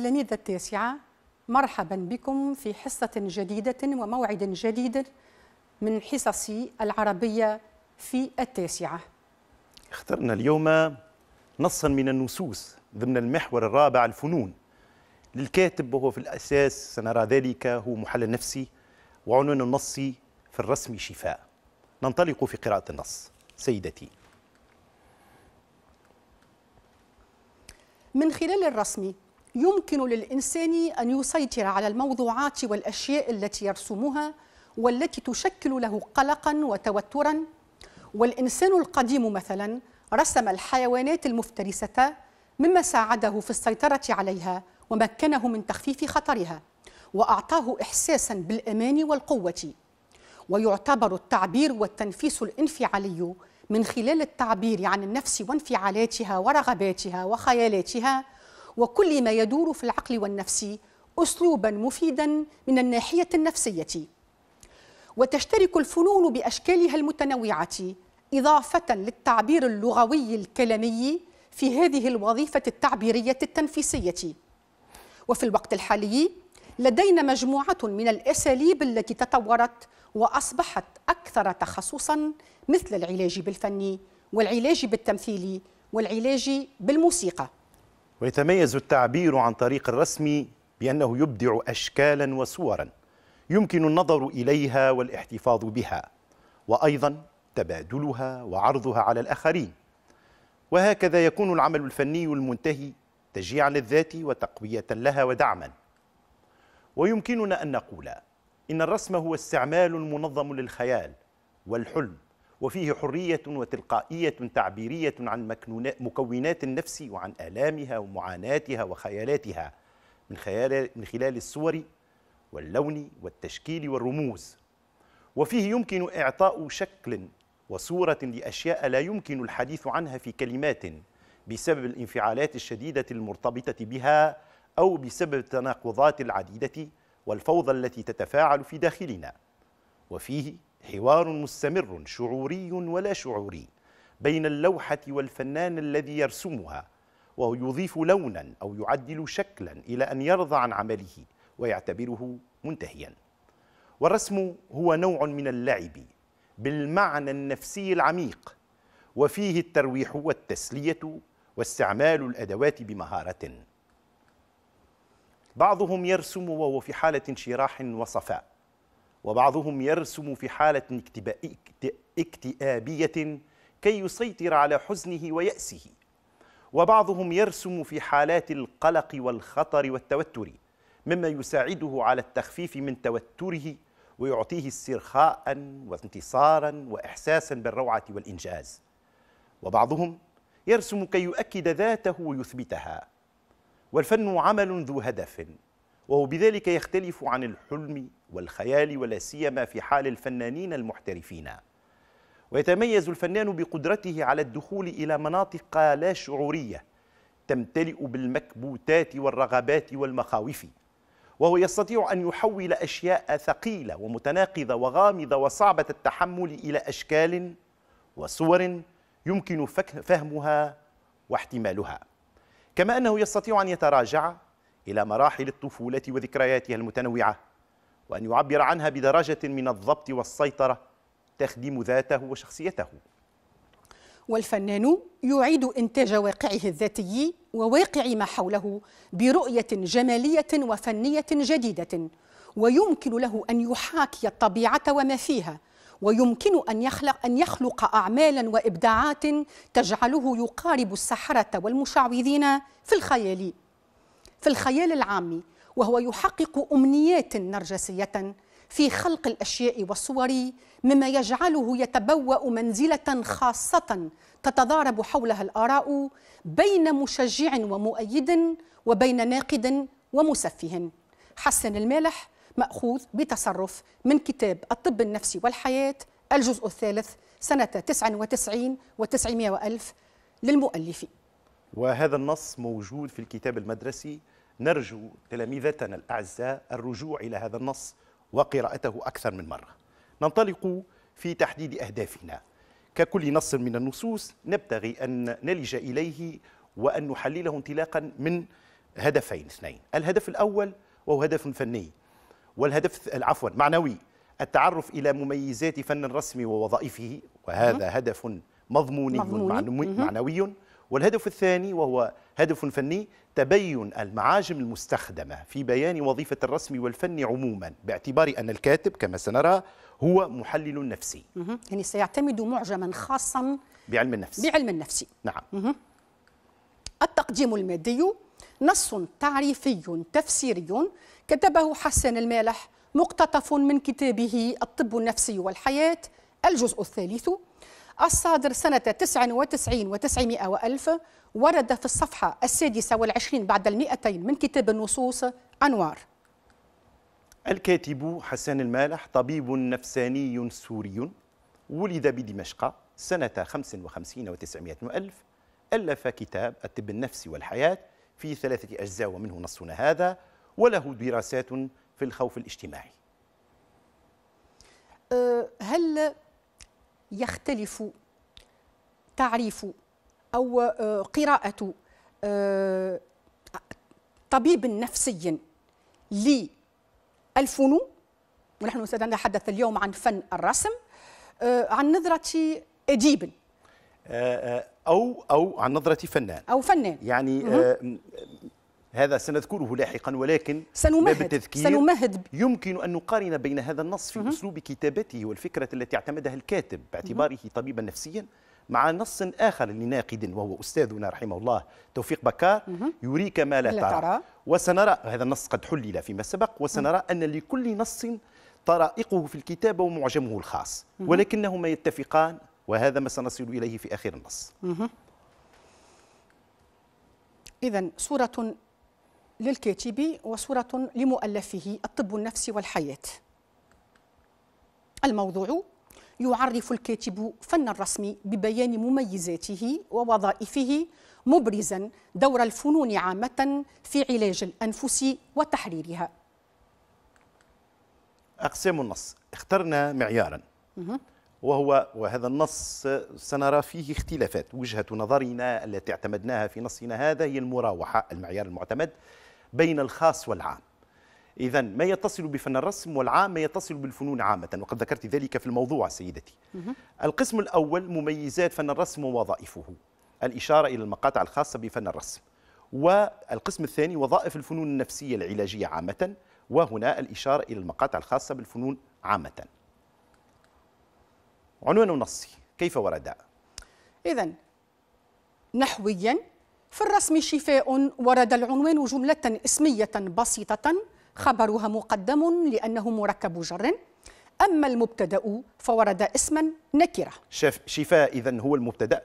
التلاميذ التاسعة مرحبا بكم في حصة جديدة وموعد جديد من حصص العربية في التاسعة اخترنا اليوم نصا من النصوص ضمن المحور الرابع الفنون للكاتب وهو في الأساس سنرى ذلك هو محلل نفسي وعنوان النص في الرسم شفاء ننطلق في قراءة النص سيدتي من خلال الرسم يمكن للإنسان أن يسيطر على الموضوعات والأشياء التي يرسمها والتي تشكل له قلقا وتوترا والإنسان القديم مثلا رسم الحيوانات المفترسة مما ساعده في السيطرة عليها ومكنه من تخفيف خطرها وأعطاه إحساسا بالأمان والقوة ويعتبر التعبير والتنفيس الانفعالي من خلال التعبير عن النفس وانفعالاتها ورغباتها وخيالاتها وكل ما يدور في العقل والنفس أسلوبا مفيدا من الناحية النفسية وتشترك الفنون بأشكالها المتنوعة إضافة للتعبير اللغوي الكلامي في هذه الوظيفة التعبيرية التنفيسية وفي الوقت الحالي لدينا مجموعة من الأساليب التي تطورت وأصبحت أكثر تخصصا مثل العلاج بالفن والعلاج بالتمثيل والعلاج بالموسيقى ويتميز التعبير عن طريق الرسم بأنه يبدع أشكالا وصورا يمكن النظر إليها والاحتفاظ بها وأيضا تبادلها وعرضها على الآخرين وهكذا يكون العمل الفني المنتهي تشجيعا للذات وتقوية لها ودعما ويمكننا أن نقول إن الرسم هو استعمال منظم للخيال والحلم وفيه حرية وتلقائية تعبيرية عن مكونات النفس وعن آلامها ومعاناتها وخيالاتها من, خيال من خلال الصور واللون والتشكيل والرموز وفيه يمكن إعطاء شكل وصورة لأشياء لا يمكن الحديث عنها في كلمات بسبب الانفعالات الشديدة المرتبطة بها أو بسبب التناقضات العديدة والفوضى التي تتفاعل في داخلنا وفيه حوار مستمر شعوري ولا شعوري بين اللوحة والفنان الذي يرسمها ويضيف لونا أو يعدل شكلا إلى أن يرضى عن عمله ويعتبره منتهيا والرسم هو نوع من اللعب بالمعنى النفسي العميق وفيه الترويح والتسلية واستعمال الأدوات بمهارة بعضهم يرسم وهو في حالة انشراح وصفاء وبعضهم يرسم في حالة اكتئابية كي يسيطر على حزنه ويأسه وبعضهم يرسم في حالات القلق والخطر والتوتر مما يساعده على التخفيف من توتره ويعطيه استرخاء وانتصارا وإحساسا بالروعة والإنجاز وبعضهم يرسم كي يؤكد ذاته ويثبتها والفن عمل ذو هدف وهو بذلك يختلف عن الحلم والخيال ولا سيما في حال الفنانين المحترفين ويتميز الفنان بقدرته على الدخول إلى مناطق لا شعورية تمتلئ بالمكبوتات والرغبات والمخاوف وهو يستطيع أن يحول أشياء ثقيلة ومتناقضة وغامضة وصعبة التحمل إلى أشكال وصور يمكن فهمها واحتمالها كما أنه يستطيع أن يتراجع إلى مراحل الطفولة وذكرياتها المتنوعة وأن يعبر عنها بدرجة من الضبط والسيطرة تخدم ذاته وشخصيته والفنان يعيد إنتاج واقعه الذاتي وواقع ما حوله برؤية جمالية وفنية جديدة ويمكن له أن يحاكي الطبيعة وما فيها ويمكن أن يخلق, أن يخلق أعمالا وإبداعات تجعله يقارب السحرة والمشعوذين في الخيال في الخيال العامي وهو يحقق امنيات نرجسيه في خلق الاشياء والصور مما يجعله يتبوا منزله خاصه تتضارب حولها الاراء بين مشجع ومؤيد وبين ناقد ومسفه حسن المالح ماخوذ بتصرف من كتاب الطب النفسي والحياه الجزء الثالث سنه 99 و900 الف للمؤلف وهذا النص موجود في الكتاب المدرسي نرجو تلامذتنا الأعزاء الرجوع إلى هذا النص وقراءته أكثر من مرة ننطلق في تحديد أهدافنا ككل نص من النصوص نبتغي أن نلج إليه وأن نحلله انطلاقا من هدفين اثنين الهدف الأول وهو هدف فني والهدف عفوا معنوي التعرف إلى مميزات فن الرسم ووظائفه وهذا هدف مضموني, مضموني. معنوي والهدف الثاني وهو هدف فني تبين المعاجم المستخدمة في بيان وظيفة الرسم والفن عموما باعتبار أن الكاتب كما سنرى هو محلل نفسي يعني سيعتمد معجما خاصا بعلم النفس بعلم النفس نعم التقديم المادي نص تعريفي تفسيري كتبه حسن المالح مقتطف من كتابه الطب النفسي والحياة الجزء الثالث الصادر سنة 99 و900 وألف ورد في الصفحة السادسة والعشرين بعد المئتين من كتاب النصوص أنوار الكاتب حسان المالح طبيب نفساني سوري ولد بدمشق سنة 55 و900 وألف ألف كتاب الطب النفسي والحياة في ثلاثة أجزاء ومنه نصنا هذا وله دراسات في الخوف الاجتماعي أه، هل يختلف تعريف أو آه، قراءة آه، طبيب نفسي للفنون ونحن سنتحدث اليوم عن فن الرسم آه، عن نظرة أديب أو أو عن نظرة فنان أو فنان يعني هذا سنذكره لاحقا ولكن سنمهد سنمهد يمكن أن نقارن بين هذا النص في أسلوب كتابته والفكرة التي اعتمدها الكاتب باعتباره طبيبا نفسيا مع نص آخر لناقد وهو أستاذنا رحمه الله توفيق بكار يريك ما لا ترى, وسنرى هذا النص قد حلل فيما سبق وسنرى أن لكل نص طرائقه في الكتابة ومعجمه الخاص ولكنهما يتفقان وهذا ما سنصل إليه في آخر النص إذا صورة للكاتب وصورة لمؤلفه الطب النفسي والحياة الموضوع يعرف الكاتب فن الرسم ببيان مميزاته ووظائفه مبرزا دور الفنون عامة في علاج الأنفس وتحريرها أقسام النص اخترنا معيارا وهو وهذا النص سنرى فيه اختلافات وجهة نظرنا التي اعتمدناها في نصنا هذا هي المراوحة المعيار المعتمد بين الخاص والعام إذا ما يتصل بفن الرسم والعام ما يتصل بالفنون عامة وقد ذكرت ذلك في الموضوع سيدتي القسم الأول مميزات فن الرسم ووظائفه الإشارة إلى المقاطع الخاصة بفن الرسم والقسم الثاني وظائف الفنون النفسية العلاجية عامة وهنا الإشارة إلى المقاطع الخاصة بالفنون عامة عنوان نصي كيف ورد إذا نحويا في الرسم شفاء ورد العنوان جملة اسمية بسيطة خبرها مقدم لأنه مركب جر أما المبتدأ فورد اسما نكرة شف شفاء إذا هو المبتدأ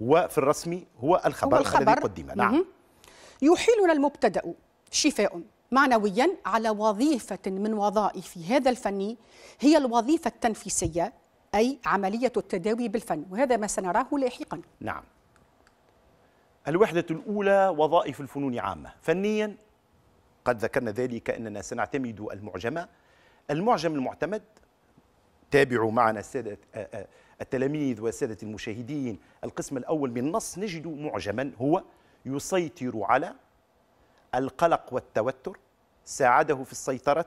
وفي الرسم هو الخبر, هو الخبر الذي قدم نعم يحيلنا المبتدأ شفاء معنويا على وظيفة من وظائف هذا الفن هي الوظيفة التنفيسية أي عملية التداوي بالفن وهذا ما سنراه لاحقا نعم الوحدة الأولى وظائف الفنون عامة فنيا قد ذكرنا ذلك أننا سنعتمد المعجم المعجم المعتمد تابعوا معنا السادة آه، آه، التلاميذ والسادة المشاهدين القسم الأول من النص نجد معجما هو يسيطر على القلق والتوتر ساعده في السيطرة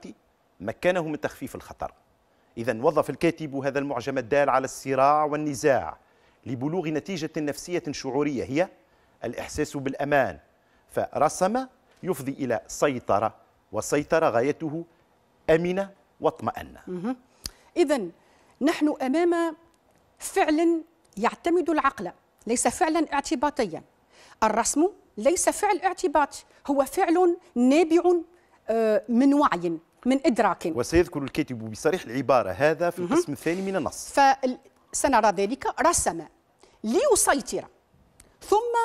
مكنه من تخفيف الخطر إذا وظف الكاتب هذا المعجم الدال على الصراع والنزاع لبلوغ نتيجة نفسية شعورية هي الإحساس بالأمان فرسم يفضي إلى سيطرة وسيطرة غايته أمنة واطمأنة إذا نحن أمام فعل يعتمد العقل ليس فعلا اعتباطيا الرسم ليس فعل اعتباط هو فعل نابع آه، من وعي من إدراك وسيذكر الكاتب بصريح العبارة هذا في القسم الثاني من النص فسنرى ذلك رسم ليسيطر ثم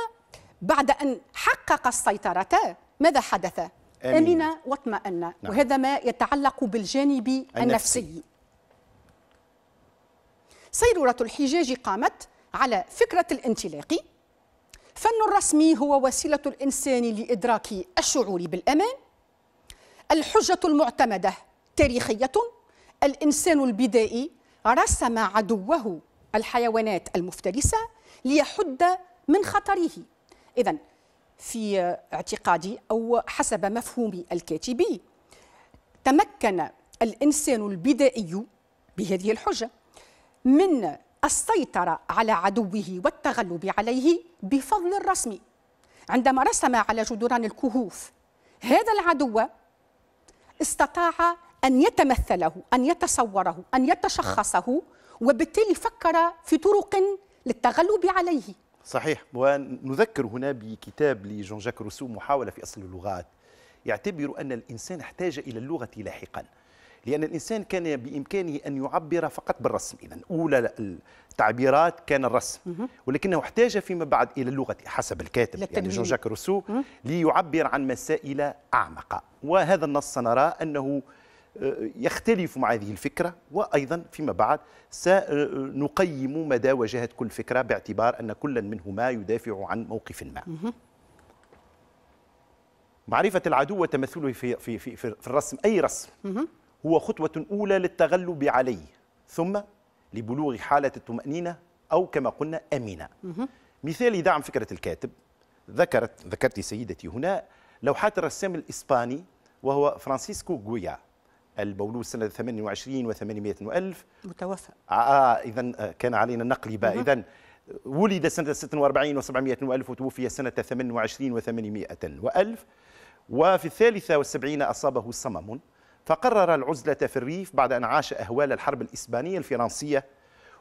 بعد أن حقق السيطرة ماذا حدث؟ أمين, واطمأن نعم. وهذا ما يتعلق بالجانب النفسي, النفسي. سيرورة الحجاج قامت على فكرة الانطلاق فن الرسم هو وسيلة الإنسان لإدراك الشعور بالأمان الحجة المعتمدة تاريخية الإنسان البدائي رسم عدوه الحيوانات المفترسة ليحد من خطره إذا في اعتقادي أو حسب مفهوم الكاتبي تمكن الإنسان البدائي بهذه الحجة من السيطرة على عدوه والتغلب عليه بفضل الرسم عندما رسم على جدران الكهوف هذا العدو استطاع أن يتمثله أن يتصوره أن يتشخصه وبالتالي فكر في طرق للتغلب عليه صحيح ونذكر هنا بكتاب لجون جاك روسو محاولة في أصل اللغات يعتبر أن الإنسان احتاج إلى اللغة لاحقا لأن الإنسان كان بإمكانه أن يعبر فقط بالرسم إذا أولى التعبيرات كان الرسم ولكنه احتاج فيما بعد إلى اللغة حسب الكاتب يعني جون جاك روسو ليعبر عن مسائل أعمق وهذا النص نرى أنه يختلف مع هذه الفكرة وأيضا فيما بعد سنقيم مدى وجهه كل فكرة باعتبار أن كل منهما يدافع عن موقف ما معرفة العدو وتمثله في, في, في, في الرسم أي رسم هو خطوة أولى للتغلب عليه ثم لبلوغ حالة الطمأنينة أو كما قلنا أمينة مثال دعم فكرة الكاتب ذكرت ذكرت سيدتي هنا لوحات الرسام الإسباني وهو فرانسيسكو جويا. المولود سنة 28 و800 وألف متوفى آه, آه، إذا آه، كان علينا نقلب إذا ولد سنة 46 و700 وألف وتوفي سنة 28 و800 وألف وفي الثالثة والسبعين أصابه صمم فقرر العزلة في الريف بعد أن عاش أهوال الحرب الإسبانية الفرنسية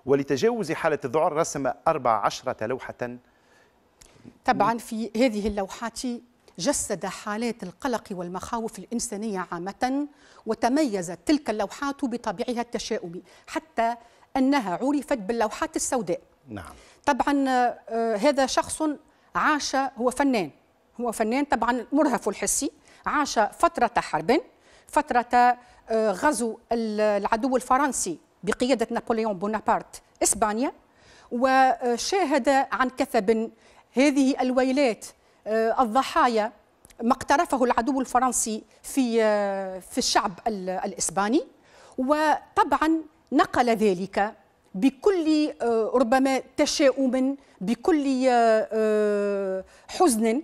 ولتجاوز حالة الذعر رسم 14 لوحة طبعا في هذه اللوحات جسد حالات القلق والمخاوف الإنسانية عامة وتميزت تلك اللوحات بطبيعها التشاؤمي حتى أنها عرفت باللوحات السوداء نعم. طبعا آه، هذا شخص عاش هو فنان هو فنان طبعا مرهف الحسي عاش فترة حرب فترة آه، غزو العدو الفرنسي بقيادة نابليون بونابرت إسبانيا وشاهد عن كثب هذه الويلات آه، الضحايا ما اقترفه العدو الفرنسي في آه، في الشعب الاسباني وطبعا نقل ذلك بكل آه، ربما تشاؤم بكل حزن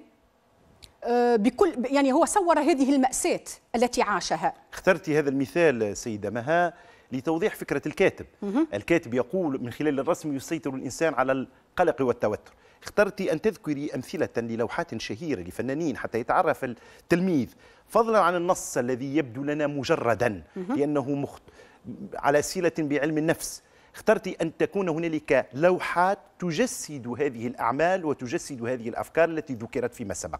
بكل يعني هو صور هذه المأساة التي عاشها اخترت هذا المثال سيدة مها لتوضيح فكرة الكاتب الكاتب يقول من خلال الرسم يسيطر الإنسان على القلق والتوتر اخترت أن تذكري أمثلة للوحات شهيرة لفنانين حتى يتعرف التلميذ فضلا عن النص الذي يبدو لنا مجردا لأنه مخت... على سيلة بعلم النفس اخترت أن تكون هنالك لوحات تجسد هذه الأعمال وتجسد هذه الأفكار التي ذكرت فيما سبق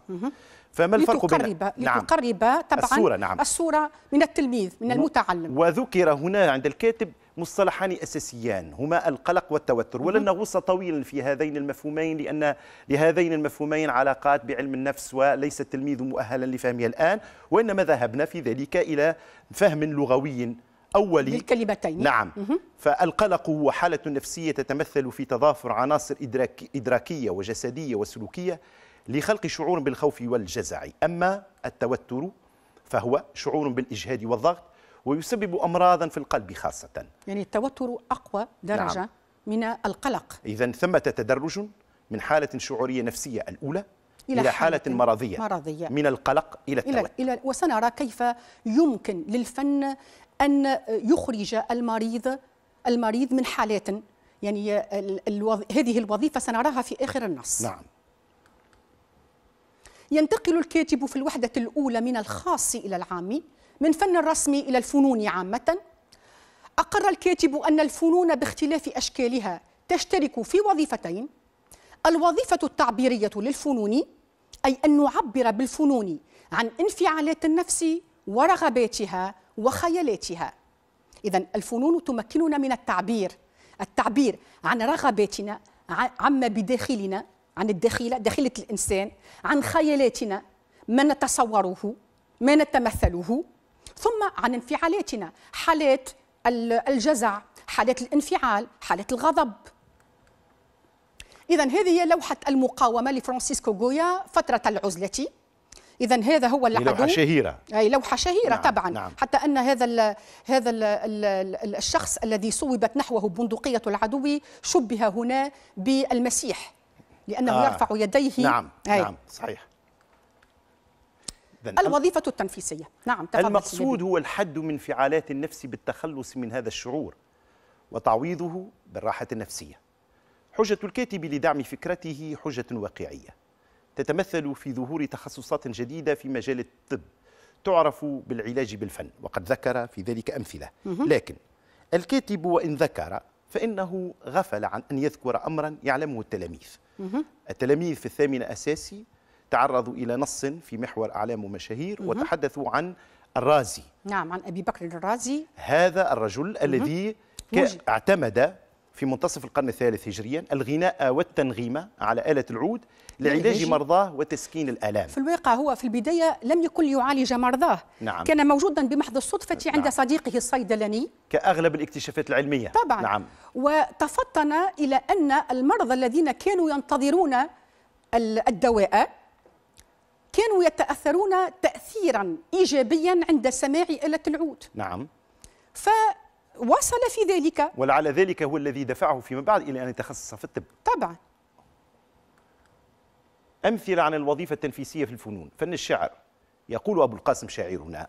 فما الفرق بين لتقرب نعم. طبعا الصورة, نعم. الصورة من التلميذ من المتعلم وذكر هنا عند الكاتب مصطلحان أساسيان هما القلق والتوتر ولن نغوص طويلا في هذين المفهومين لأن لهذين المفهومين علاقات بعلم النفس وليس التلميذ مؤهلا لفهمها الآن وإنما ذهبنا في ذلك إلى فهم لغوي أولي للكلمتين نعم فالقلق هو حالة نفسية تتمثل في تضافر عناصر إدراك إدراكية وجسدية وسلوكية لخلق شعور بالخوف والجزع أما التوتر فهو شعور بالإجهاد والضغط ويسبب أمراضا في القلب خاصة يعني التوتر أقوى نعم. درجة نعم. من القلق إذا ثمة تدرج من حالة شعورية نفسية الأولى إلى, إلى حالة, حالة مرضية, مرضية من القلق إلى التوتر إلى وسنرى كيف يمكن للفن أن يخرج المريض المريض من حالات يعني الوظ... هذه الوظيفة سنراها في آخر النص نعم ينتقل الكاتب في الوحدة الأولى من الخاص إلى العام من فن الرسم إلى الفنون عامة أقر الكاتب أن الفنون باختلاف أشكالها تشترك في وظيفتين الوظيفة التعبيرية للفنون أي أن نعبر بالفنون عن انفعالات النفس ورغباتها وخيالاتها إذا الفنون تمكننا من التعبير التعبير عن رغباتنا عما بداخلنا عن الداخلة داخلة الإنسان عن خيالاتنا ما نتصوره ما نتمثله ثم عن انفعالاتنا حالات الجزع حالات الانفعال حالات الغضب إذا هذه هي لوحة المقاومة لفرانسيسكو غويا فترة العزلة إذا هذا هو العدو لوحة شهيرة أي لوحة شهيرة نعم طبعا نعم حتى أن هذا الـ هذا الـ الـ الشخص الذي صوبت نحوه بندقية العدو شبه هنا بالمسيح لأنه آه يرفع يديه نعم أي نعم صحيح جدا الوظيفة التنفيسية نعم المقصود هو الحد من انفعالات النفس بالتخلص من هذا الشعور وتعويضه بالراحة النفسية حجة الكاتب لدعم فكرته حجة واقعية تتمثل في ظهور تخصصات جديدة في مجال الطب تعرف بالعلاج بالفن وقد ذكر في ذلك أمثلة لكن الكاتب وإن ذكر فإنه غفل عن أن يذكر أمرا يعلمه التلاميذ التلاميذ في الثامنة أساسي تعرضوا إلى نص في محور أعلام ومشاهير وتحدثوا عن الرازي نعم عن أبي بكر الرازي هذا الرجل الذي اعتمد في منتصف القرن الثالث هجريا الغناء والتنغيم على آلة العود لعلاج مرضاه وتسكين الآلام في الواقع هو في البداية لم يكن ليعالج مرضاه نعم. كان موجودا بمحض الصدفة نعم. عند صديقه الصيدلاني كأغلب الاكتشافات العلمية طبعا نعم. وتفطن إلى أن المرضى الذين كانوا ينتظرون الدواء كانوا يتأثرون تأثيرا إيجابيا عند سماع آلة العود نعم فوصل في ذلك ولعل ذلك هو الذي دفعه فيما بعد إلى أن يتخصص في الطب طبعا أمثلة عن الوظيفة التنفيسية في الفنون فن الشعر يقول أبو القاسم شاعرنا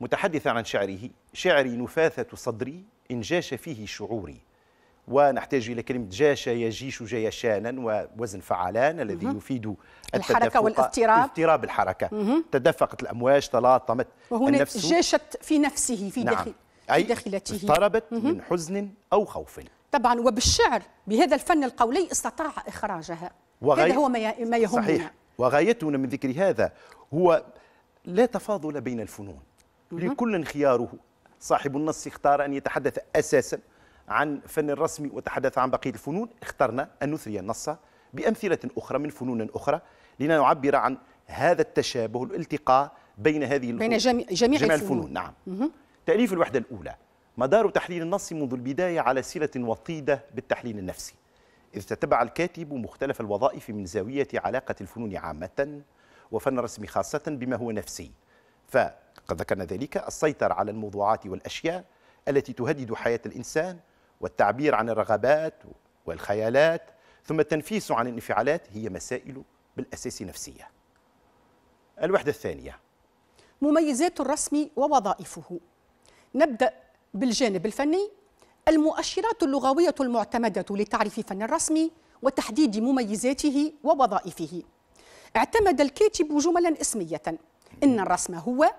متحدثا عن شعره شعري نفاثة صدري إن جاش فيه شعوري ونحتاج إلى كلمة جاش يجيش جيشانا ووزن فعلان الذي يفيد الحركة والاضطراب اضطراب الحركة تدفقت الأمواج تلاطمت وهنا النفس جاشت في نفسه في نعم. داخل أي في داخلته اضطربت من حزن أو خوف طبعا وبالشعر بهذا الفن القولي استطاع إخراجها وغاي... هذا هو ما يهمنا صحيح وغايتنا من ذكر هذا هو لا تفاضل بين الفنون لكل خياره صاحب النص اختار أن يتحدث أساساً عن فن الرسم وتحدث عن بقية الفنون اخترنا أن نثري النص بأمثلة أخرى من فنون أخرى لنعبر عن هذا التشابه الالتقاء بين هذه بين جميع, جميع, جميع الفنون, الفنون. نعم تأليف الوحدة الأولى مدار تحليل النص منذ البداية على سيرة وطيدة بالتحليل النفسي إذ تتبع الكاتب مختلف الوظائف من زاوية علاقة الفنون عامة وفن الرسم خاصة بما هو نفسي فقد ذكرنا ذلك السيطرة على الموضوعات والأشياء التي تهدد حياة الإنسان والتعبير عن الرغبات والخيالات ثم التنفيس عن الانفعالات هي مسائل بالأساس نفسية الوحدة الثانية مميزات الرسم ووظائفه نبدأ بالجانب الفني المؤشرات اللغوية المعتمدة لتعريف فن الرسم وتحديد مميزاته ووظائفه اعتمد الكاتب جملا اسمية إن الرسم هو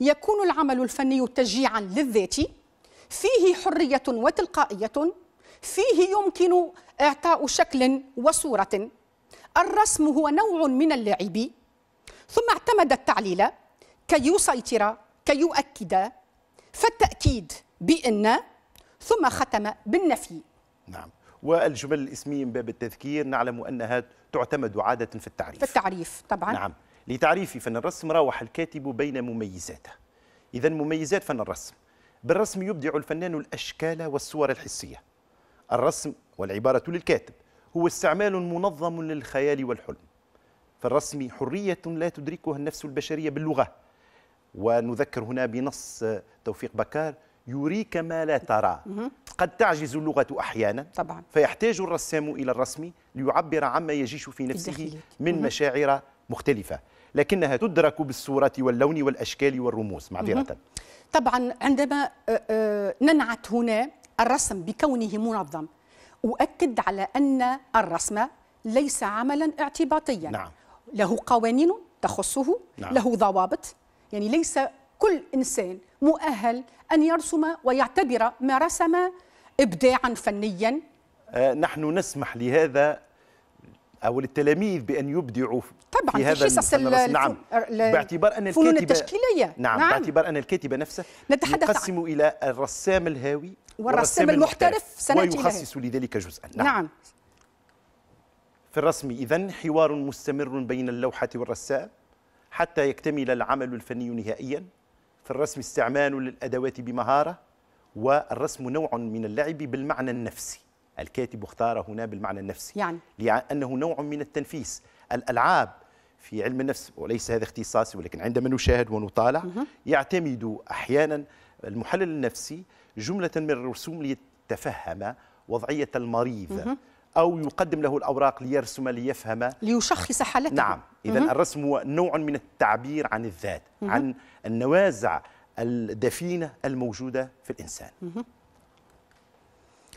يكون العمل الفني تشجيعا للذات فيه حرية وتلقائية فيه يمكن إعطاء شكل وصورة الرسم هو نوع من اللعب ثم اعتمد التعليل كي يسيطر كي يؤكد فالتأكيد بأن ثم ختم بالنفي نعم والجمل الاسمية من باب التذكير نعلم أنها تعتمد عادة في التعريف في التعريف طبعا نعم لتعريف فن الرسم راوح الكاتب بين مميزاته إذا مميزات فن الرسم بالرسم يبدع الفنان الأشكال والصور الحسية الرسم والعبارة للكاتب هو استعمال منظم للخيال والحلم فالرسم حرية لا تدركها النفس البشرية باللغة ونذكر هنا بنص توفيق بكار يريك ما لا ترى قد تعجز اللغة أحيانا طبعا. فيحتاج الرسام إلى الرسم ليعبر عما يجيش في نفسه من مشاعر مختلفة لكنها تدرك بالصورة واللون والأشكال والرموز معذرة طبعا عندما آه، آه، ننعت هنا الرسم بكونه منظم أؤكد على أن الرسم ليس عملا اعتباطيا نعم. له قوانين تخصه نعم. له ضوابط يعني ليس كل إنسان مؤهل أن يرسم ويعتبر ما رسم إبداعا فنيا آه، نحن نسمح لهذا او للتلاميذ بان يبدعوا طبعا في هذا حصص نعم باعتبار ان الكاتبه التشكيليه نعم, نعم باعتبار ان الكاتبه نفسها نتحدث يقسم الى الرسام الهاوي والرسام المحترف سناتي ويخصص لذلك جزءا نعم, نعم. في الرسم اذا حوار مستمر بين اللوحه والرسام حتى يكتمل العمل الفني نهائيا في الرسم استعمال للادوات بمهاره والرسم نوع من اللعب بالمعنى النفسي الكاتب اختار هنا بالمعنى النفسي يعني لأنه نوع من التنفيس الألعاب في علم النفس وليس هذا اختصاصي ولكن عندما نشاهد ونطالع يعتمد أحيانا المحلل النفسي جملة من الرسوم ليتفهم وضعية المريض أو يقدم له الأوراق ليرسم ليفهم ليشخص حالته نعم إذا الرسم هو نوع من التعبير عن الذات عن النوازع الدفينة الموجودة في الإنسان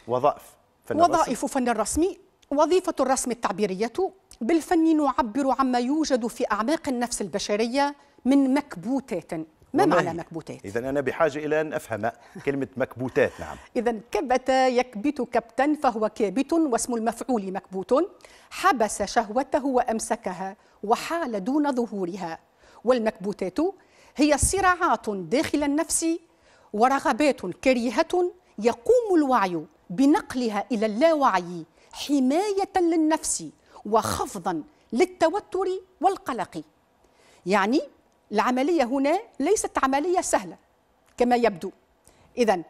وظائف وظائف الرسم. فن الرسم وظيفة الرسم التعبيرية بالفن نعبر عما يوجد في أعماق النفس البشرية من مكبوتات ما معنى مكبوتات؟ إذا أنا بحاجة إلى أن أفهم كلمة مكبوتات نعم إذا كبت يكبت كبتا فهو كابت واسم المفعول مكبوت حبس شهوته وأمسكها وحال دون ظهورها والمكبوتات هي صراعات داخل النفس ورغبات كريهة يقوم الوعي بنقلها إلى اللاوعي حماية للنفس وخفضا للتوتر والقلق يعني العملية هنا ليست عملية سهلة كما يبدو إذا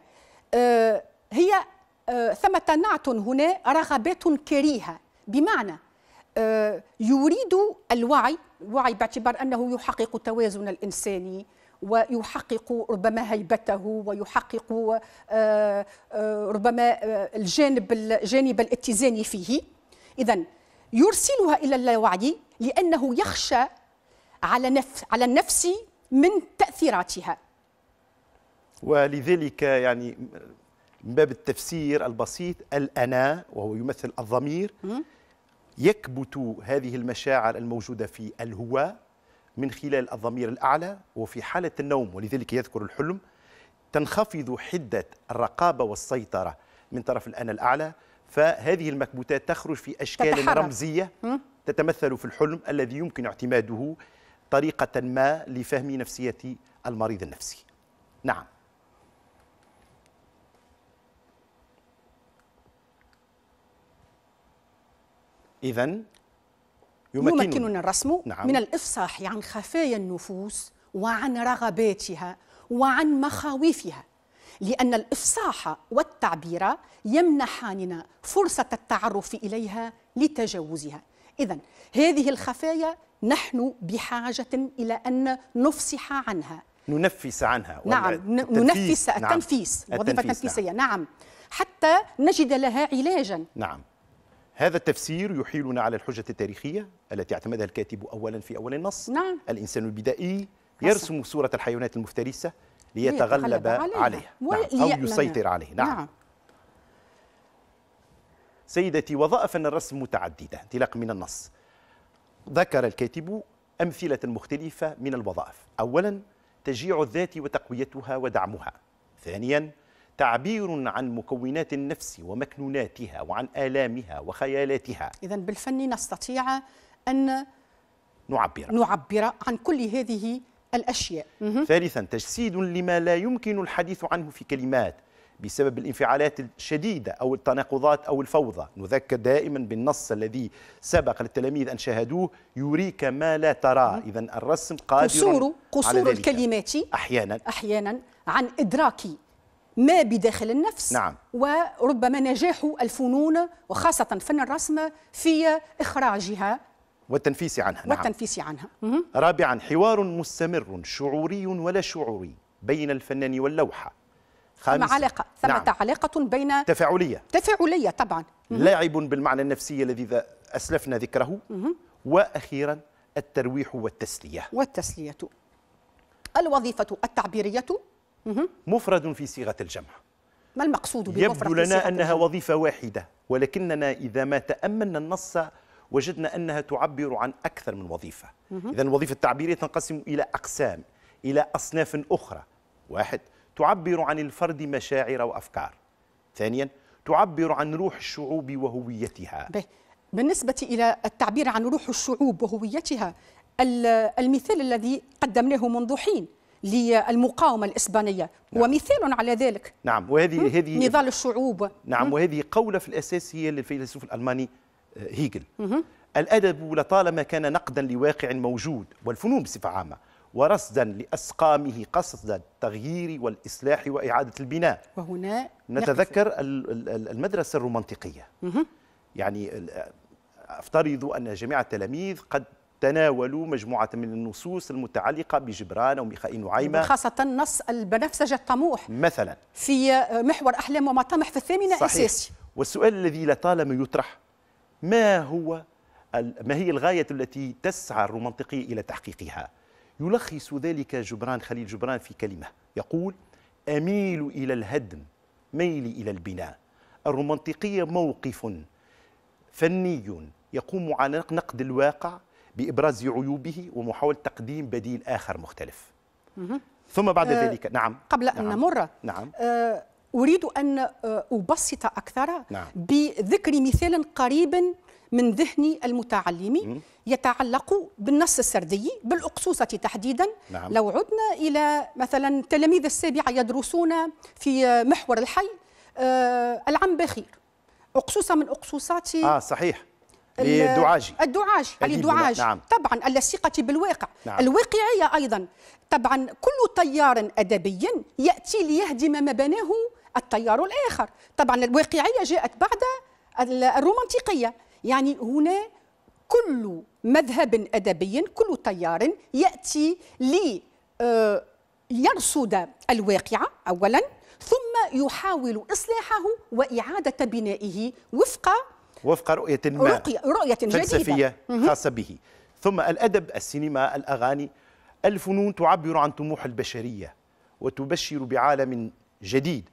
آه، هي آه، ثمة نعت هنا رغبات كريهة بمعنى آه، يريد الوعي الوعي باعتبار أنه يحقق توازن الإنساني ويحقق ربما هيبته ويحقق آه، آه، ربما آه، الجانب الجانب الاتزاني فيه اذا يرسلها الى اللاوعي لانه يخشى على نفس على النفس من تاثيراتها ولذلك يعني من باب التفسير البسيط الأنا وهو يمثل الضمير يكبت هذه المشاعر الموجودة في الهو من خلال الضمير الأعلى وفي حالة النوم ولذلك يذكر الحلم تنخفض حدة الرقابة والسيطرة من طرف الأنا الأعلى فهذه المكبوتات تخرج في أشكال تتحرك. رمزية تتمثل في الحلم الذي يمكن اعتماده طريقة ما لفهم نفسية المريض النفسي نعم إذا يمكننا, يمكننا الرسم نعم. من الإفصاح عن خفايا النفوس وعن رغباتها وعن مخاوفها لأن الإفصاح والتعبير يمنحاننا فرصة التعرف إليها لتجاوزها إذا هذه الخفايا نحن بحاجة إلى أن نفصح عنها ننفس عنها نعم ننفس نعم. التنفيس نعم. وظيفة التنفيسية نعم. نعم حتى نجد لها علاجا نعم هذا التفسير يحيلنا على الحجة التاريخية التي اعتمدها الكاتب أولا في أول النص نعم. الإنسان البدائي يرسم صورة الحيوانات المفترسة ليتغلب عليها, عليها. نعم. أو يسيطر نعم. عليه نعم, نعم. سيدتي أن الرسم متعددة انطلاقا من النص ذكر الكاتب أمثلة مختلفة من الوظائف أولا تشجيع الذات وتقويتها ودعمها ثانيا تعبير عن مكونات النفس ومكنوناتها وعن آلامها وخيالاتها إذا بالفن نستطيع أن نعبر نعبر عن كل هذه الأشياء ثالثا تجسيد لما لا يمكن الحديث عنه في كلمات بسبب الانفعالات الشديدة أو التناقضات أو الفوضى نذكر دائما بالنص الذي سبق للتلاميذ أن شاهدوه يريك ما لا ترى إذا الرسم قادر قصور, قصور على ذلك. الكلمات أحيانا أحيانا عن إدراك ما بداخل النفس نعم. وربما نجاح الفنون وخاصة فن الرسم في إخراجها والتنفيس عنها نعم. والتنفيس عنها رابعا حوار مستمر شعوري ولا شعوري بين الفنان واللوحة خامسا ثم علاقة ثمة نعم. علاقة بين تفاعلية تفاعلية طبعا لاعب بالمعنى النفسي الذي أسلفنا ذكره وأخيرا الترويح والتسلية والتسلية الوظيفة التعبيرية مفرد في صيغة الجمع ما المقصود بمفرد يبدو لنا أنها الجمع؟ وظيفة واحدة ولكننا إذا ما تأملنا النص وجدنا أنها تعبر عن أكثر من وظيفة إذا الوظيفة التعبيرية تنقسم إلى أقسام إلى أصناف أخرى واحد تعبر عن الفرد مشاعر وأفكار ثانيا تعبر عن روح الشعوب وهويتها بالنسبة إلى التعبير عن روح الشعوب وهويتها المثال الذي قدمناه منذ حين للمقاومه الاسبانيه نعم. ومثال على ذلك نعم وهذه هذه نضال الشعوب نعم وهذه قوله في الاساس هي للفيلسوف الالماني آه، هيجل الادب لطالما كان نقدا لواقع موجود والفنون بصفه عامه ورصدا لاسقامه قصد التغيير والاصلاح واعاده البناء وهنا نتذكر المدرسه الرومانتيقيه يعني افترض ان جميع التلاميذ قد تناولوا مجموعة من النصوص المتعلقة بجبران أو ميخائيل نعيمة خاصة نص البنفسجة الطموح مثلا في آه، محور أحلام ومطامح في الثامنة صحيح. أساسي والسؤال الذي لطالما يطرح ما هو ما هي الغاية التي تسعى الرومنطقية إلى تحقيقها يلخص ذلك جبران خليل جبران في كلمة يقول أميل إلى الهدم ميلي إلى البناء الرومنطقية موقف فني يقوم على نقد الواقع بإبراز عيوبه ومحاولة تقديم بديل آخر مختلف ثم بعد أه ذلك نعم قبل أن نعم. نمر نعم أه أريد أن آه، أبسط أكثر نعم. بذكر مثال قريب من ذهن المتعلم يتعلق بالنص السردي بالأقصوصة تحديدا نعم. لو عدنا إلى مثلا تلاميذ السابعة يدرسون في آه، محور الحي آه، العم بخير أقصوصة من أقصوصات آه صحيح للدعاجي الدعاجي علي الدعاجي يعني نعم. طبعا اللاصقه بالواقع نعم. الواقعية أيضا طبعا كل تيار أدبي يأتي ليهدم ما بناه التيار الآخر طبعا الواقعية جاءت بعد الرومانتيقية يعني هنا كل مذهب أدبي كل تيار يأتي لي آه، يرصد الواقع أولا ثم يحاول إصلاحه وإعادة بنائه وفق وفق رؤية ما رؤية فلسفية جديدة. خاصة به ثم الأدب السينما الأغاني الفنون تعبر عن طموح البشرية وتبشر بعالم جديد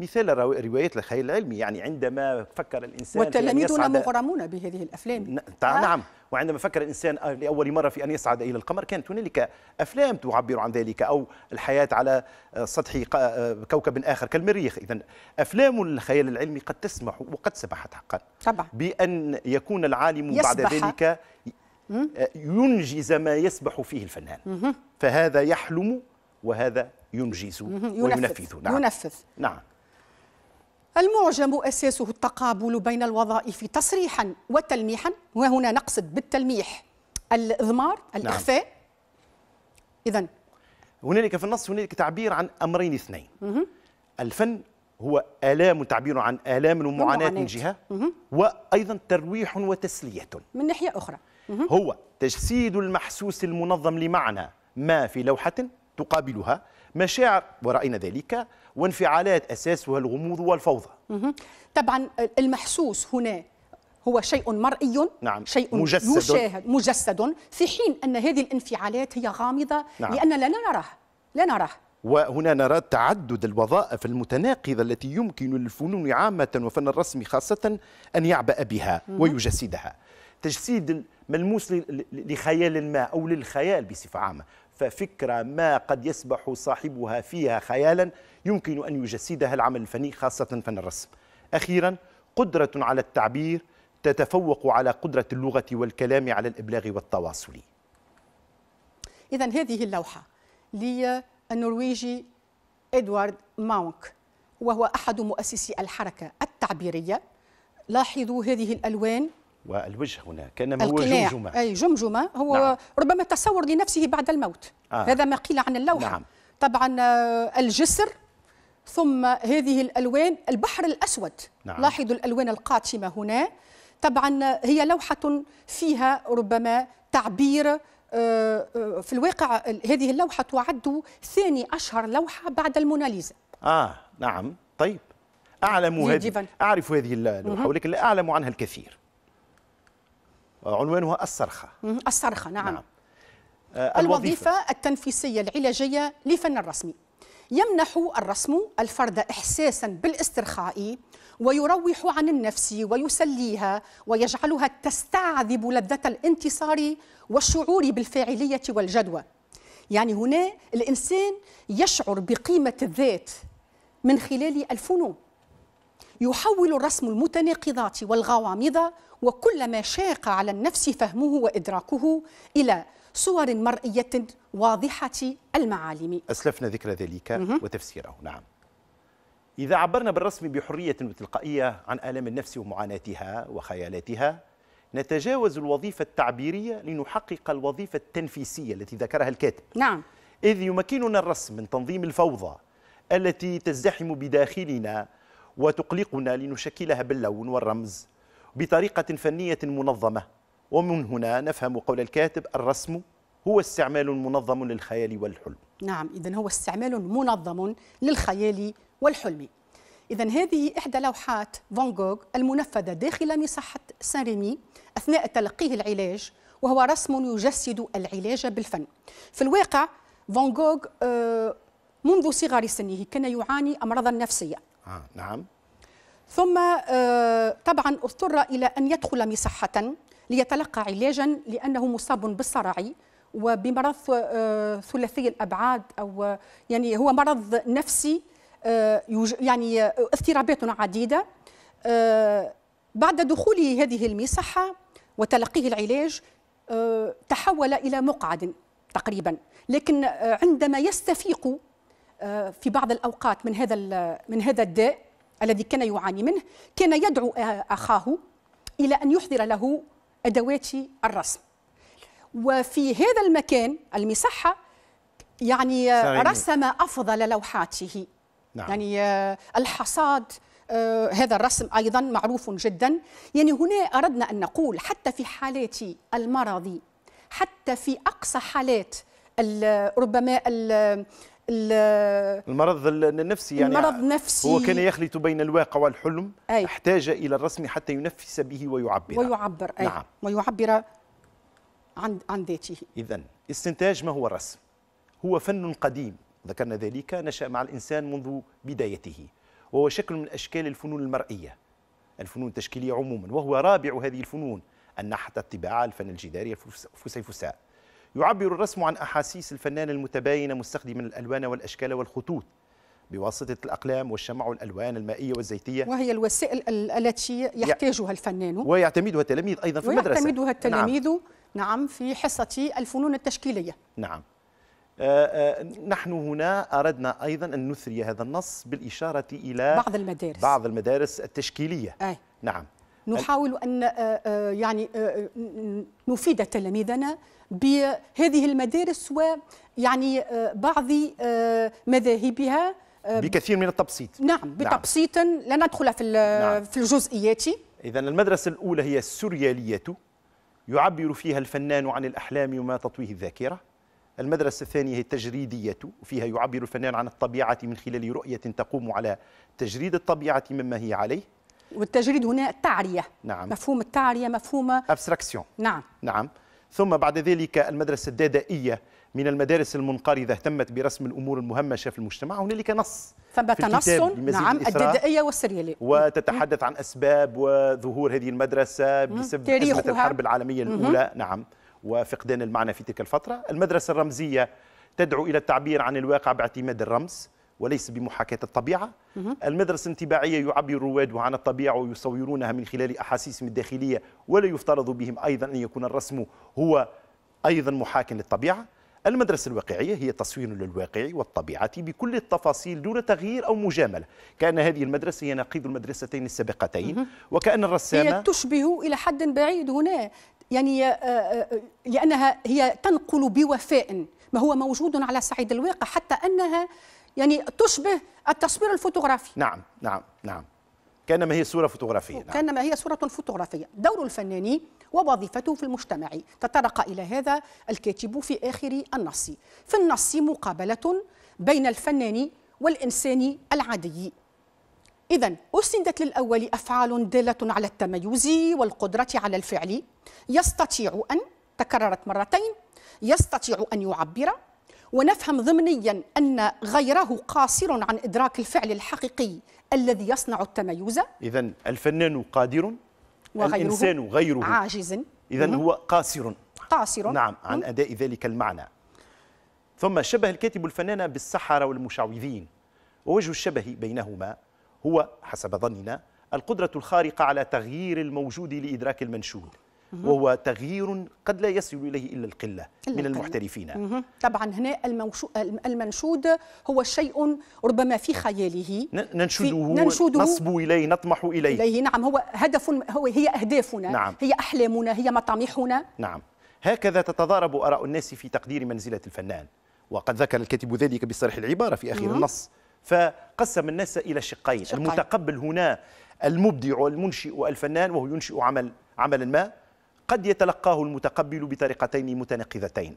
مثال رواية الخيال العلمي يعني عندما فكر الإنسان والتلاميذ مغرمون بهذه الأفلام نعم وعندما فكر الإنسان أه، لأول مرة في أن يصعد إلى القمر كانت هنالك أفلام تعبر عن ذلك أو الحياة على أه، سطح أه، كوكب آخر كالمريخ إذا أفلام الخيال العلمي قد تسمح وقد سمحت حقا طبعا. بأن يكون العالم بعد ذلك ينجز ما يسبح فيه الفنان فهذا يحلم وهذا ينجز وينفذ, وينفذ. نعم. ينفذ. نعم المعجم أساسه التقابل بين الوظائف تصريحا وتلميحا وهنا نقصد بالتلميح الإضمار نعم. الإخفاء نعم. إذا هنالك في النص هنالك تعبير عن أمرين اثنين مه. الفن هو آلام تعبير عن آلام ومعاناة من جهة مه. وأيضا ترويح وتسلية من ناحية أخرى مه. هو تجسيد المحسوس المنظم لمعنى ما في لوحة تقابلها مشاعر ورأينا ذلك وانفعالات أساسها الغموض والفوضى طبعا المحسوس هنا هو شيء مرئي نعم. شيء مجسد. يشاهد مجسد في حين أن هذه الانفعالات هي غامضة نعم. لأننا لا نراها لا نراها وهنا نرى تعدد الوظائف المتناقضة التي يمكن للفنون عامة وفن الرسم خاصة أن يعبأ بها ويجسدها تجسيد ملموس لخيال ما أو للخيال بصفة عامة ففكرة ما قد يسبح صاحبها فيها خيالا يمكن أن يجسدها العمل الفني خاصة فن الرسم أخيرا قدرة على التعبير تتفوق على قدرة اللغة والكلام على الإبلاغ والتواصل إذا هذه اللوحة للنرويجي إدوارد ماونك وهو أحد مؤسسي الحركة التعبيرية لاحظوا هذه الألوان والوجه هنا كانما هو جمجمة أي جمجمة هو نعم. ربما تصور لنفسه بعد الموت آه. هذا ما قيل عن اللوحة نعم. طبعا آه، الجسر ثم هذه الألوان البحر الأسود نعم. لاحظوا الألوان القاتمة هنا طبعا آه، هي لوحة فيها ربما تعبير آه، في الواقع هذه اللوحة تعد ثاني أشهر لوحة بعد الموناليزا آه نعم طيب أعلم هذه أعرف هذه اللوحة ولكن لا أعلم عنها الكثير عنوانها الصرخة الصرخة نعم, نعم. آه، الوظيفة, الوظيفة التنفيسية العلاجية لفن الرسم يمنح الرسم الفرد إحساسا بالاسترخاء ويروح عن النفس ويسليها ويجعلها تستعذب لذة الانتصار والشعور بالفاعلية والجدوى يعني هنا الإنسان يشعر بقيمة الذات من خلال الفنون يحول الرسم المتناقضات والغوامض وكلما شاق على النفس فهمه وإدراكه إلى صور مرئية واضحة المعالم أسلفنا ذكر ذلك وتفسيره نعم إذا عبرنا بالرسم بحرية وتلقائية عن آلام النفس ومعاناتها وخيالاتها نتجاوز الوظيفة التعبيرية لنحقق الوظيفة التنفيسية التي ذكرها الكاتب نعم إذ يمكننا الرسم من تنظيم الفوضى التي تزدحم بداخلنا وتقلقنا لنشكلها باللون والرمز بطريقة فنية منظمة ومن هنا نفهم قول الكاتب الرسم هو استعمال منظم للخيال والحلم نعم إذا هو استعمال منظم للخيال والحلم إذا هذه إحدى لوحات فان جوغ المنفذة داخل مساحة سان ريمي أثناء تلقيه العلاج وهو رسم يجسد العلاج بالفن في الواقع فان جوغ آه، منذ صغر سنه كان يعاني أمراضا نفسية آه نعم ثم آه، طبعا اضطر إلى أن يدخل مصحة ليتلقى علاجا لأنه مصاب بالصرع وبمرض آه، ثلاثي الأبعاد أو يعني هو مرض نفسي آه، يعني اضطرابات عديدة بعد دخوله هذه المصحة وتلقيه العلاج تحول إلى مقعد تقريبا لكن عندما يستفيق في بعض الأوقات من هذا من هذا الداء الذي كان يعاني منه كان يدعو أخاه إلى أن يحضر له أدوات الرسم وفي هذا المكان المصحة يعني سعيني. رسم أفضل لوحاته نعم. يعني آه، الحصاد آه، هذا الرسم أيضا معروف جدا يعني هنا أردنا أن نقول حتى في حالات المرض حتى في أقصى حالات ربما المرض النفسي يعني المرض النفسي هو كان يخلط بين الواقع والحلم أي. احتاج إلى الرسم حتى ينفس به ويعبر ويعبر أي. نعم ويعبر عن عن ذاته إذا استنتاج ما هو الرسم؟ هو فن قديم ذكرنا ذلك نشأ مع الإنسان منذ بدايته وهو شكل من أشكال الفنون المرئية الفنون التشكيلية عموما وهو رابع هذه الفنون النحت الطباعة الفن الجداري الفسيفساء يعبر الرسم عن أحاسيس الفنان المتباينة مستخدما الألوان والأشكال والخطوط بواسطة الأقلام والشمع والألوان المائية والزيتية وهي الوسائل التي يحتاجها الفنان ويعتمدها التلاميذ أيضا في المدرسة ويعتمدها نعم. التلاميذ نعم, نعم في حصة الفنون التشكيلية نعم آه، آه، نحن هنا أردنا أيضا أن نثري هذا النص بالإشارة إلى بعض المدارس بعض المدارس التشكيلية أي. نعم نحاول أن آه، آه، يعني آه، نفيد تلاميذنا بهذه المدارس ويعني بعض مذاهبها بكثير من التبسيط نعم, نعم. بتبسيط نعم. لا ندخل في نعم. في الجزئيات اذا المدرسه الاولى هي السورياليه يعبر فيها الفنان عن الاحلام وما تطويه الذاكره المدرسه الثانيه هي التجريديه فيها يعبر الفنان عن الطبيعه من خلال رؤيه تقوم على تجريد الطبيعه مما هي عليه والتجريد هنا تعرية نعم مفهوم التعرية مفهوم أبستراكسيون نعم نعم ثم بعد ذلك المدرسة الدادائية من المدارس المنقرضة اهتمت برسم الأمور المهمشة في المجتمع هنالك نص ثبت نص نعم الدادائية والسريالية وتتحدث عن أسباب وظهور هذه المدرسة بسبب أزمة الحرب العالمية الأولى مم. نعم وفقدان المعنى في تلك الفترة المدرسة الرمزية تدعو إلى التعبير عن الواقع باعتماد الرمز وليس بمحاكاة الطبيعة المدرسة الانطباعية يعبر روادها عن الطبيعة ويصورونها من خلال أحاسيسهم الداخلية ولا يفترض بهم أيضا أن يكون الرسم هو أيضا محاك للطبيعة المدرسة الواقعية هي تصوير للواقع والطبيعة بكل التفاصيل دون تغيير أو مجاملة كأن هذه المدرسة هي نقيض المدرستين السابقتين وكأن الرسامة هي تشبه إلى حد بعيد هنا يعني آه، آه، لأنها هي تنقل بوفاء ما هو موجود على صعيد الواقع حتى أنها يعني تشبه التصوير الفوتوغرافي نعم نعم نعم كانما هي صورة فوتوغرافية نعم. كانما هي صورة فوتوغرافية دور الفنان ووظيفته في المجتمع تطرق إلى هذا الكاتب في آخر النص في النص مقابلة بين الفنان والإنسان العادي إذا أسندت للأول أفعال دالة على التميز والقدرة على الفعل يستطيع أن تكررت مرتين يستطيع أن يعبر ونفهم ضمنيا أن غيره قاصر عن إدراك الفعل الحقيقي الذي يصنع التميز إذا الفنان قادر وغيره الإنسان غيره عاجز إذا هو قاصر قاصر نعم عن أداء ذلك المعنى ثم شبه الكاتب الفنان بالسحرة والمشعوذين ووجه الشبه بينهما هو حسب ظننا القدرة الخارقة على تغيير الموجود لإدراك المنشود وهو تغيير قد لا يصل إليه إلا القلة من المحترفين طبعا هنا المنشود هو شيء ربما في نعم. خياله ننشده, في ننشده نصب إليه نطمح إليه, إليه نعم هو هدف هو هي أهدافنا نعم هي أحلامنا هي مطامحنا نعم هكذا تتضارب آراء الناس في تقدير منزلة الفنان وقد ذكر الكاتب ذلك بصريح العبارة في أخير النص فقسم الناس إلى شقين, شقين. المتقبل هنا المبدع والمنشئ والفنان وهو ينشئ عمل عملا ما قد يتلقاه المتقبل بطريقتين متناقضتين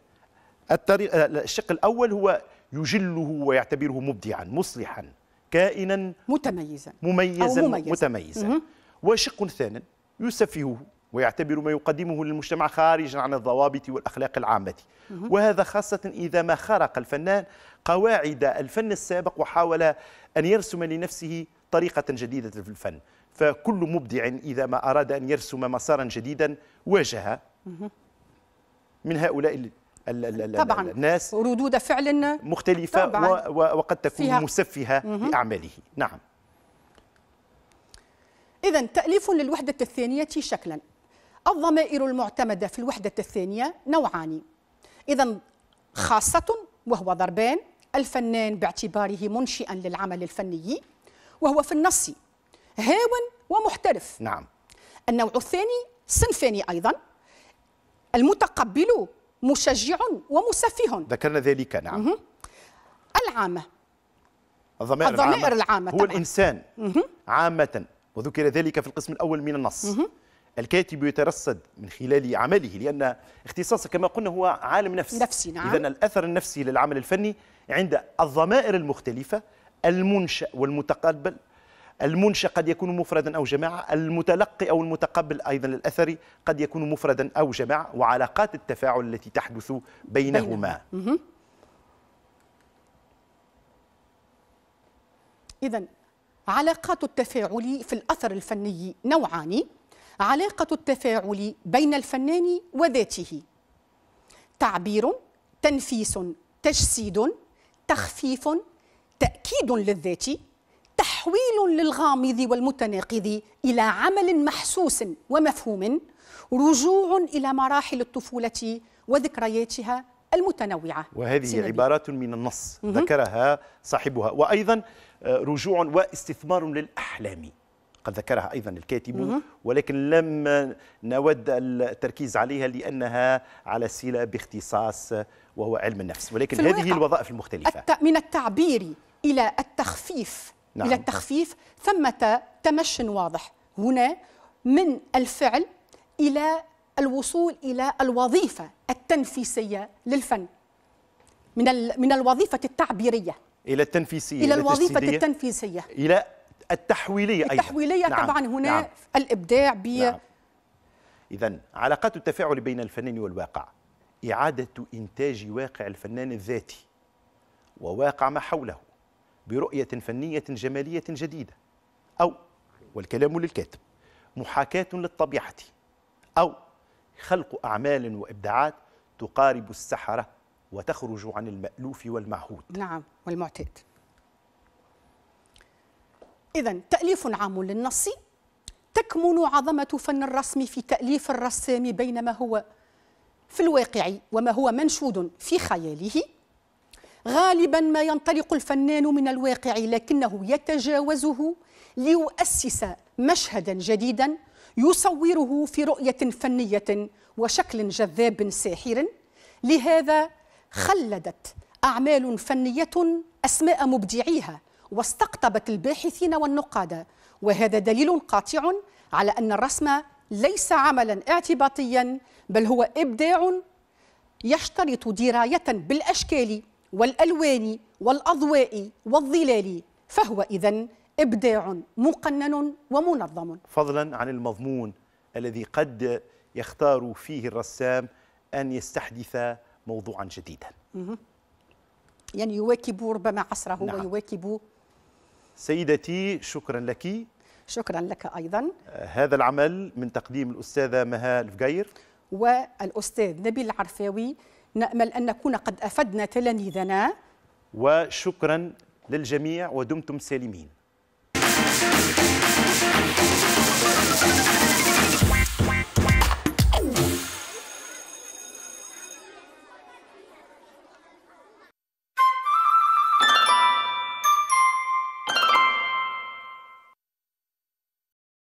الطريق آه، الشق الأول هو يجله ويعتبره مبدعا مصلحا كائنا متميزا مميزا, متميزا وشق ثان يسفهه ويعتبر ما يقدمه للمجتمع خارجا عن الضوابط والأخلاق العامة وهذا خاصة إذا ما خرق الفنان قواعد الفن السابق وحاول أن يرسم لنفسه طريقة جديدة في الفن فكل مبدع إذا ما أراد أن يرسم مسارا جديدا واجه من هؤلاء طبعا الناس ردود فعل مختلفة طبعاً وقد تكون مسفهة لأعماله نعم إذا تأليف للوحدة الثانية شكلا الضمائر المعتمدة في الوحدة الثانية نوعان إذا خاصة وهو ضربان الفنان باعتباره منشئا للعمل الفني وهو في النص هاون ومحترف نعم النوع الثاني صنفان أيضا المتقبل مشجع ومسفه ذكرنا ذلك نعم مه. العامة الضمائر, الضمائر العامة, العامة هو الإنسان مه. عامة وذكر ذلك في القسم الأول من النص مه. الكاتب يترصد من خلال عمله لأن اختصاصه كما قلنا هو عالم نفس نفسي نعم إذا الأثر النفسي للعمل الفني عند الضمائر المختلفة المنشأ والمتقبل المنشئ قد يكون مفردا أو جماعة المتلقي أو المتقبل أيضا الأثري قد يكون مفردا أو جماعة وعلاقات التفاعل التي تحدث بينهما إذا علاقات التفاعل في الأثر الفني نوعان علاقة التفاعل بين الفنان وذاته تعبير تنفيس تجسيد تخفيف تأكيد للذات تحويل للغامض والمتناقض الى عمل محسوس ومفهوم رجوع الى مراحل الطفوله وذكرياتها المتنوعه وهذه سينبي. عبارات من النص ذكرها صاحبها وايضا آه، رجوع واستثمار للاحلام قد ذكرها ايضا الكاتب ولكن لم نود التركيز عليها لانها على سيله باختصاص وهو علم النفس ولكن هذه الوظائف المختلفه من التعبير الى التخفيف نعم. إلى التخفيف ثمة تمشن واضح هنا من الفعل إلى الوصول إلى الوظيفة التنفيسية للفن من من الوظيفة التعبيرية إلى التنفيسية إلى الوظيفة التنفيسية إلى التحويلية أيضا التحويلية نعم. طبعا هنا نعم. الإبداع ب نعم. إذا علاقات التفاعل بين الفنان والواقع إعادة إنتاج واقع الفنان الذاتي وواقع ما حوله برؤية فنية جمالية جديدة أو والكلام للكاتب محاكاة للطبيعة أو خلق أعمال وإبداعات تقارب السحرة وتخرج عن المألوف والمعهود نعم والمعتاد إذا تأليف عام للنص تكمن عظمة فن الرسم في تأليف الرسام بين ما هو في الواقع وما هو منشود في خياله غالبا ما ينطلق الفنان من الواقع لكنه يتجاوزه ليؤسس مشهدا جديدا يصوره في رؤيه فنيه وشكل جذاب ساحر لهذا خلدت اعمال فنيه اسماء مبدعيها واستقطبت الباحثين والنقاد وهذا دليل قاطع على ان الرسم ليس عملا اعتباطيا بل هو ابداع يشترط درايه بالاشكال والألوان والأضواء والظلال فهو إذا إبداع مقنن ومنظم فضلا عن المضمون الذي قد يختار فيه الرسام أن يستحدث موضوعا جديدا يعني يواكب ربما عصره نعم. ويواكب سيدتي شكرا لك شكرا لك أيضا آه، هذا العمل من تقديم الأستاذة مها الفقير والأستاذ نبيل العرفاوي نأمل أن نكون قد أفدنا تلاميذنا وشكرا للجميع ودمتم سالمين